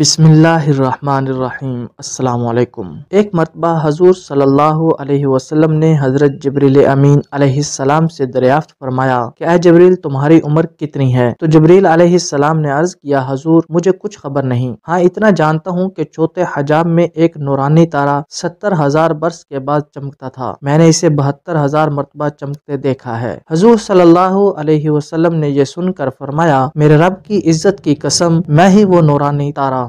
बिसमीम् अल्लाम एक मरतबा हजूर सल्लल्लाहु अलैहि वसल्लम ने हज़रत जबरील अमीन सलाम से दरियाफ्त फरमाया कि अः जबरील तुम्हारी उम्र कितनी है तो जबरील सलाम ने अर्ज किया हजूर मुझे कुछ खबर नहीं हाँ इतना जानता हूँ कि चौथे हजाब में एक नौरानी तारा सत्तर हजार बरस के बाद चमकता था मैंने इसे बहत्तर हजार मरतबा चमकते देखा है हजूर सल्लल्लाहु अलैहि वसल्लम ने यह सुनकर फरमाया मेरे रब की इज्जत की कसम मैं ही वो नूरानी तारा